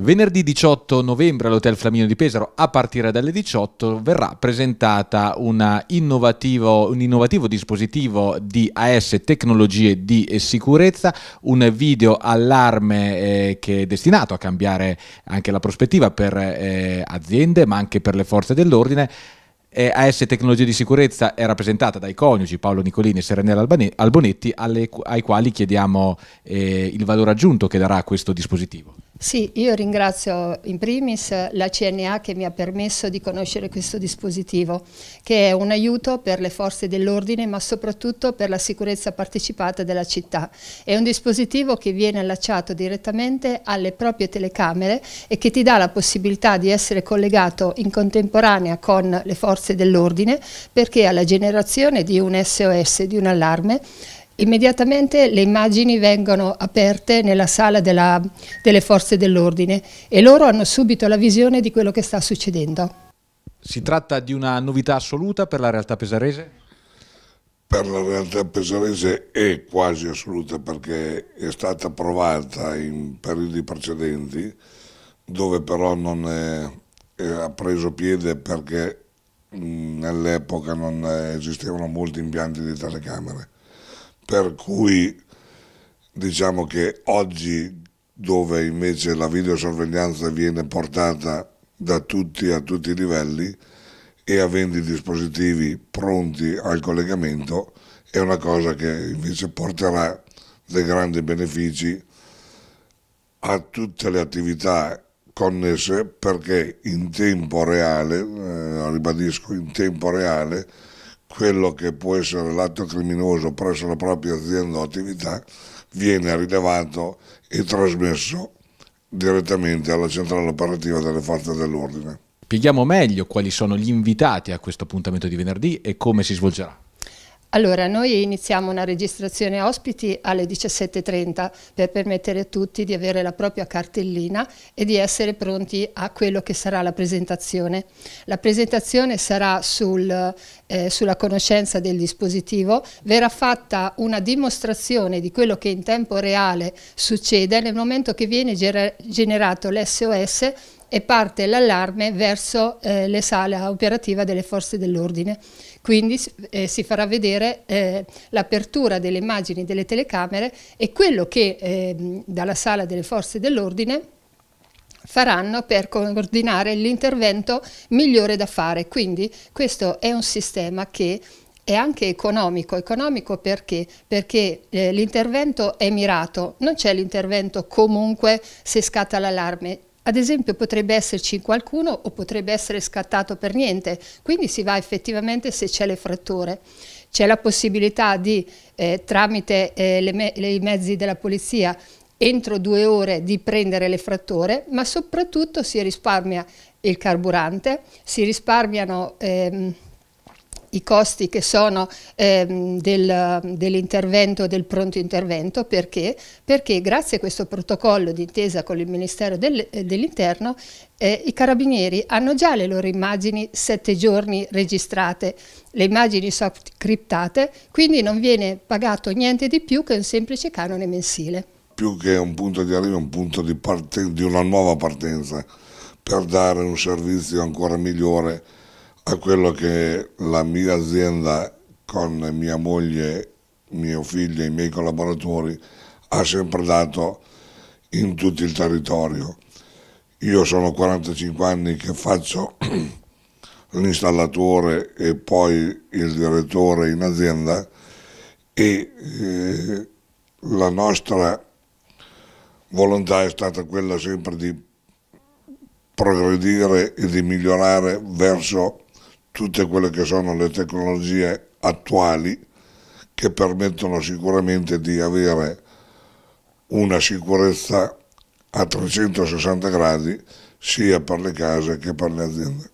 Venerdì 18 novembre all'Hotel Flamino di Pesaro, a partire dalle 18, verrà presentata un innovativo, un innovativo dispositivo di AS Tecnologie di Sicurezza, un video allarme eh, che è destinato a cambiare anche la prospettiva per eh, aziende, ma anche per le forze dell'ordine. Eh, AS Tecnologie di Sicurezza è rappresentata dai coniugi Paolo Nicolini e Serenella Albonetti, alle, ai quali chiediamo eh, il valore aggiunto che darà questo dispositivo. Sì, io ringrazio in primis la CNA che mi ha permesso di conoscere questo dispositivo, che è un aiuto per le forze dell'ordine ma soprattutto per la sicurezza partecipata della città. È un dispositivo che viene allacciato direttamente alle proprie telecamere e che ti dà la possibilità di essere collegato in contemporanea con le forze dell'ordine perché alla generazione di un SOS, di un allarme, Immediatamente le immagini vengono aperte nella sala della, delle forze dell'ordine e loro hanno subito la visione di quello che sta succedendo. Si tratta di una novità assoluta per la realtà pesarese? Per la realtà pesarese è quasi assoluta perché è stata provata in periodi precedenti dove però non ha preso piede perché nell'epoca non esistevano molti impianti di telecamere per cui diciamo che oggi dove invece la videosorveglianza viene portata da tutti a tutti i livelli e avendo i dispositivi pronti al collegamento è una cosa che invece porterà dei grandi benefici a tutte le attività connesse perché in tempo reale, eh, ribadisco in tempo reale, quello che può essere l'atto criminoso presso la propria azienda o attività viene rilevato e trasmesso direttamente alla centrale operativa delle forze dell'ordine. Spieghiamo meglio quali sono gli invitati a questo appuntamento di venerdì e come si svolgerà. Allora, noi iniziamo una registrazione ospiti alle 17.30 per permettere a tutti di avere la propria cartellina e di essere pronti a quello che sarà la presentazione. La presentazione sarà sul, eh, sulla conoscenza del dispositivo, verrà fatta una dimostrazione di quello che in tempo reale succede nel momento che viene generato l'SOS e parte l'allarme verso eh, le sale operative delle forze dell'ordine. Quindi eh, si farà vedere eh, l'apertura delle immagini delle telecamere e quello che ehm, dalla sala delle forze dell'ordine faranno per coordinare l'intervento migliore da fare. Quindi questo è un sistema che è anche economico. Economico perché? Perché eh, l'intervento è mirato, non c'è l'intervento comunque se scatta l'allarme, ad esempio potrebbe esserci qualcuno o potrebbe essere scattato per niente, quindi si va effettivamente se c'è le fratture. C'è la possibilità di, eh, tramite eh, me i mezzi della polizia, entro due ore di prendere le fratture, ma soprattutto si risparmia il carburante, si risparmiano... Ehm, i costi che sono ehm, del, dell'intervento, del pronto intervento, perché? perché? grazie a questo protocollo d'intesa con il Ministero del, eh, dell'Interno eh, i carabinieri hanno già le loro immagini sette giorni registrate, le immagini soft criptate, quindi non viene pagato niente di più che un semplice canone mensile. Più che un punto di arrivo, è un punto di, di una nuova partenza per dare un servizio ancora migliore a quello che la mia azienda con mia moglie, mio figlio e i miei collaboratori ha sempre dato in tutto il territorio. Io sono 45 anni che faccio l'installatore e poi il direttore in azienda e eh, la nostra volontà è stata quella sempre di progredire e di migliorare verso tutte quelle che sono le tecnologie attuali che permettono sicuramente di avere una sicurezza a 360 gradi sia per le case che per le aziende.